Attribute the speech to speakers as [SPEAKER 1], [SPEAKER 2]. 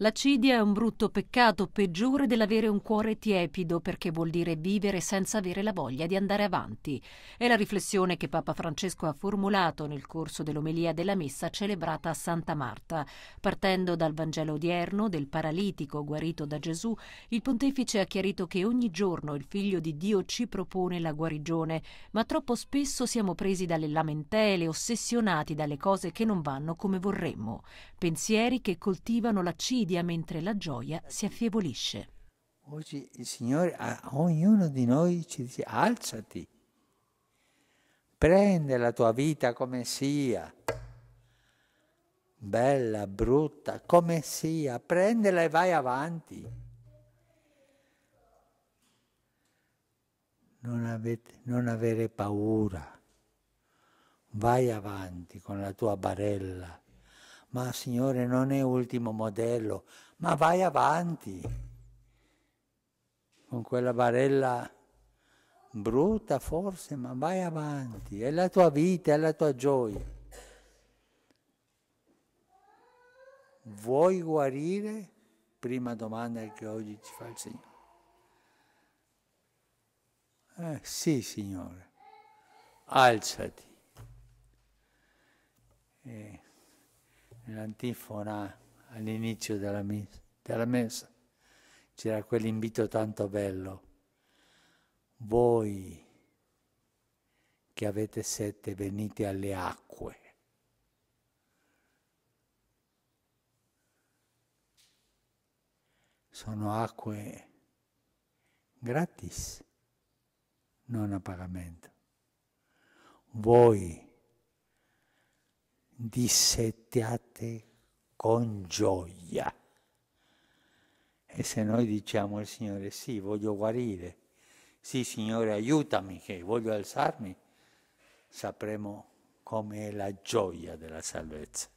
[SPEAKER 1] L'acidia è un brutto peccato peggiore dell'avere un cuore tiepido perché vuol dire vivere senza avere la voglia di andare avanti. È la riflessione che Papa Francesco ha formulato nel corso dell'omelia della messa celebrata a Santa Marta. Partendo dal Vangelo odierno del paralitico guarito da Gesù, il pontefice ha chiarito che ogni giorno il Figlio di Dio ci propone la guarigione, ma troppo spesso siamo presi dalle lamentele, ossessionati dalle cose che non vanno come vorremmo. Pensieri che coltivano l'acidia invidia mentre la gioia si affievolisce.
[SPEAKER 2] Oggi il Signore a ognuno di noi ci dice alzati, prende la tua vita come sia, bella, brutta, come sia, prendela e vai avanti. Non, avete, non avere paura, vai avanti con la tua barella ma Signore non è ultimo modello, ma vai avanti con quella barella brutta forse, ma vai avanti, è la tua vita, è la tua gioia. Vuoi guarire? Prima domanda che oggi ci fa il Signore. Eh, sì, Signore, alzati. nell'antifona all'inizio della, mis- della messa c'era quell'invito tanto bello. Voi che avete sette, venite alle acque. Sono acque gratis, non a pagamento. Voi dissettiate con gioia. E se noi diciamo al Signore, sì, voglio guarire, sì Signore, aiutami che voglio alzarmi, sapremo com'è la gioia della salvezza.